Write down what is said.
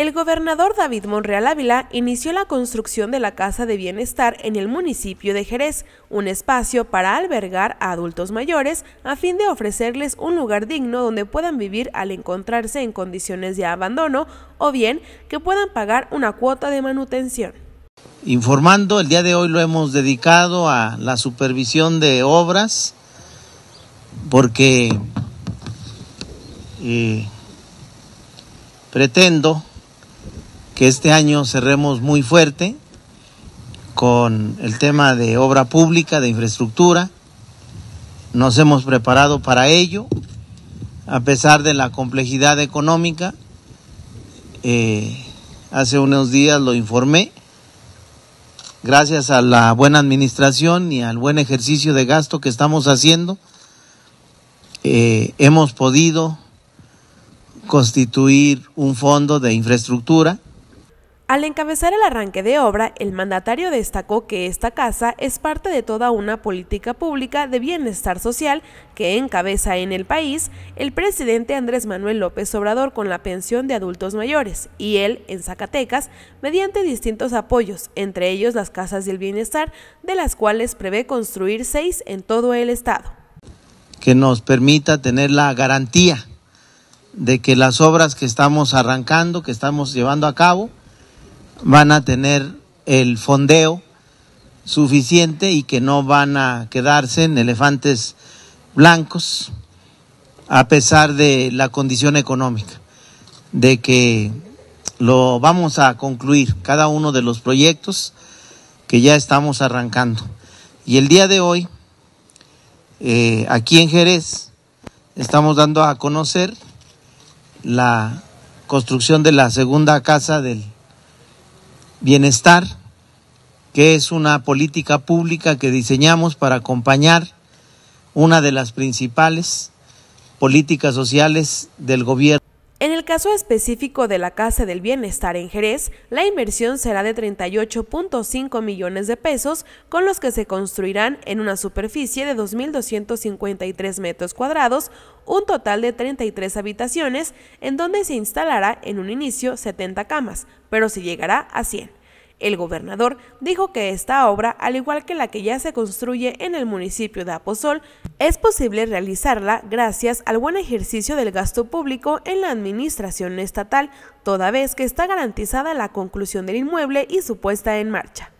El gobernador David Monreal Ávila inició la construcción de la Casa de Bienestar en el municipio de Jerez, un espacio para albergar a adultos mayores a fin de ofrecerles un lugar digno donde puedan vivir al encontrarse en condiciones de abandono o bien que puedan pagar una cuota de manutención. Informando, el día de hoy lo hemos dedicado a la supervisión de obras porque eh, pretendo que este año cerremos muy fuerte con el tema de obra pública, de infraestructura. Nos hemos preparado para ello, a pesar de la complejidad económica. Eh, hace unos días lo informé. Gracias a la buena administración y al buen ejercicio de gasto que estamos haciendo, eh, hemos podido constituir un fondo de infraestructura al encabezar el arranque de obra, el mandatario destacó que esta casa es parte de toda una política pública de bienestar social que encabeza en el país el presidente Andrés Manuel López Obrador con la pensión de adultos mayores y él en Zacatecas mediante distintos apoyos, entre ellos las casas del bienestar, de las cuales prevé construir seis en todo el estado. Que nos permita tener la garantía de que las obras que estamos arrancando, que estamos llevando a cabo, van a tener el fondeo suficiente y que no van a quedarse en elefantes blancos a pesar de la condición económica, de que lo vamos a concluir cada uno de los proyectos que ya estamos arrancando. Y el día de hoy, eh, aquí en Jerez, estamos dando a conocer la construcción de la segunda casa del bienestar, que es una política pública que diseñamos para acompañar una de las principales políticas sociales del gobierno. En el caso específico de la Casa del Bienestar en Jerez, la inversión será de 38.5 millones de pesos, con los que se construirán en una superficie de 2.253 metros cuadrados un total de 33 habitaciones, en donde se instalará en un inicio 70 camas, pero se llegará a 100. El gobernador dijo que esta obra, al igual que la que ya se construye en el municipio de Aposol, es posible realizarla gracias al buen ejercicio del gasto público en la administración estatal, toda vez que está garantizada la conclusión del inmueble y su puesta en marcha.